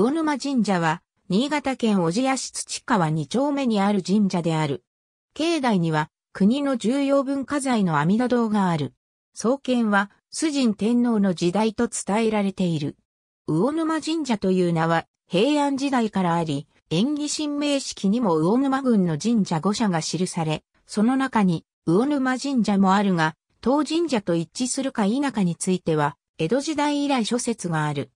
魚沼神社は、新潟県小千谷市土川2丁目にある神社である。境内には、国の重要文化財の阿弥陀堂がある。創建は、崇神天皇の時代と伝えられている。魚沼神社という名は、平安時代からあり、縁起神明式にも魚沼郡の神社五社が記され、その中に、魚沼神社もあるが、当神社と一致するか否かについては、江戸時代以来諸説がある。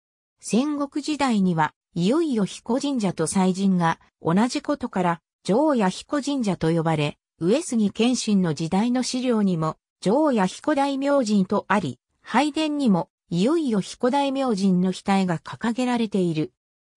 戦国時代には、いよいよ彦神社と祭神が、同じことから、王や彦神社と呼ばれ、上杉謙信の時代の資料にも、王や彦大明神とあり、拝殿にも、いよいよ彦大明神の額が掲げられている。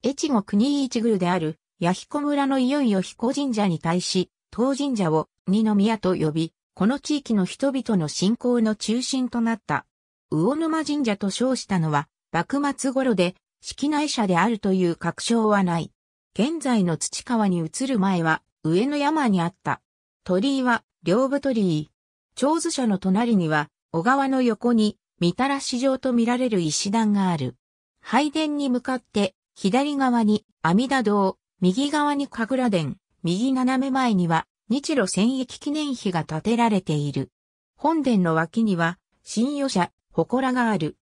越後国一宮である、弥彦村のいよいよ彦神社に対し、当神社を二宮と呼び、この地域の人々の信仰の中心となった。魚沼神社と称したのは、幕末頃で、式内社であるという確証はない。現在の土川に移る前は、上野山にあった。鳥居は、両部鳥居。長寿社の隣には、小川の横に、みたらし状と見られる石段がある。拝殿に向かって、左側に阿弥陀堂、右側に神楽殿、右斜め前には日露戦役記念碑が建てられている。本殿の脇には、新予社、祠がある。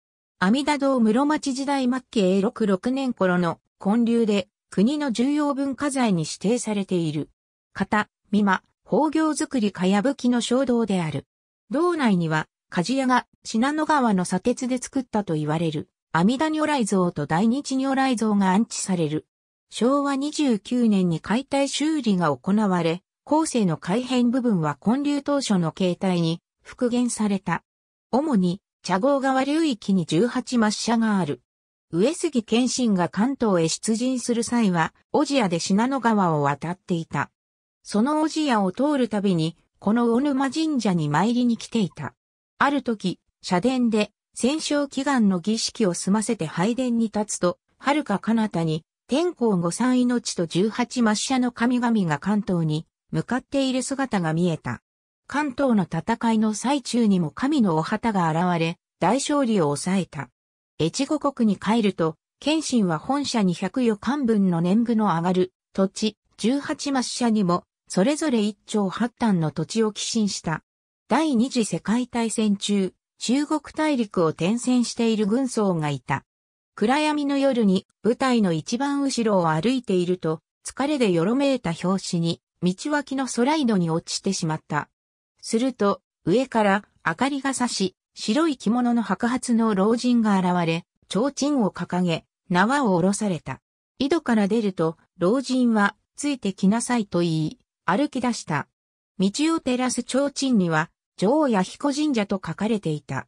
阿弥陀堂室町時代末期永禄6年頃の建立で国の重要文化財に指定されている。型、美馬、宝行作りかやぶきの衝動である。道内には、鍛冶屋が信濃川の砂鉄で作ったと言われる、阿弥陀如来像と大日如来像が安置される。昭和29年に解体修理が行われ、後世の改変部分は建立当初の形態に復元された。主に茶合川流域に18抹茶がある。上杉謙信が関東へ出陣する際は、小千谷で信濃川を渡っていた。その小千谷を通るたびに、この大沼神社に参りに来ていた。ある時、社殿で戦勝祈願の儀式を済ませて拝殿に立つと、遥か彼方に、天皇御三命と十八抹茶の神々が関東に向かっている姿が見えた。関東の戦いの最中にも神のお旗が現れ、大勝利を抑えた。越後国に帰ると、謙信は本社に百余官分の年貢の上がる土地、十八抹ス社にも、それぞれ一丁八端の土地を寄進した。第二次世界大戦中、中国大陸を転戦している軍曹がいた。暗闇の夜に舞台の一番後ろを歩いていると、疲れでよろめいた拍子に、道脇の空井戸に落ちてしまった。すると、上から明かりが差し、白い着物の白髪の老人が現れ、提灯を掲げ、縄を下ろされた。井戸から出ると、老人は、ついてきなさいと言い、歩き出した。道を照らす提灯には、女王や彦神社と書かれていた。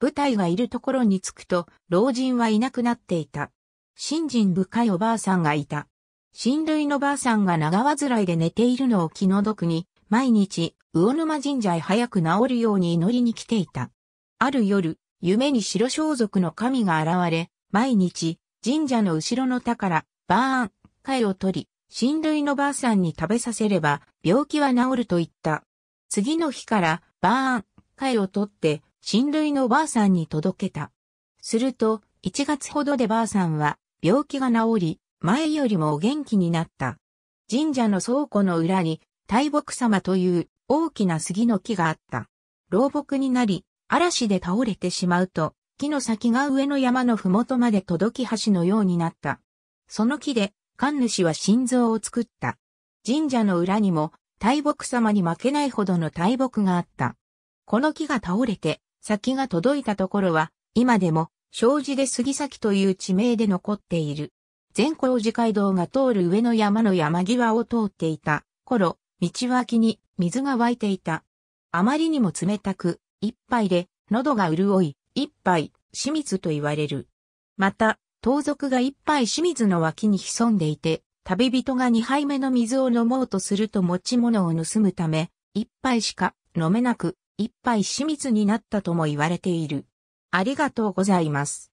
舞台がいるところに着くと、老人はいなくなっていた。信心深いおばあさんがいた。親類のばあさんが長わずらいで寝ているのを気の毒に、毎日、魚沼神社へ早く治るように祈りに来ていた。ある夜、夢に白装束の神が現れ、毎日、神社の後ろの田から、バーン、貝を取り、親類のばあさんに食べさせれば、病気は治ると言った。次の日から、バーン、貝を取って、親類のばあさんに届けた。すると、1月ほどでばあさんは、病気が治り、前よりもお元気になった。神社の倉庫の裏に、大木様という大きな杉の木があった。老木になり、嵐で倒れてしまうと、木の先が上の山のふもとまで届き橋のようになった。その木で、神主は心臓を作った。神社の裏にも、大木様に負けないほどの大木があった。この木が倒れて、先が届いたところは、今でも、障子で杉崎という地名で残っている。善光寺街道が通る上の山の山際を通っていた頃、道脇に水が湧いていた。あまりにも冷たく、一杯で喉が潤い、一杯、清水と言われる。また、盗賊が一杯清水の脇に潜んでいて、旅人が二杯目の水を飲もうとすると持ち物を盗むため、一杯しか飲めなく、一杯清水になったとも言われている。ありがとうございます。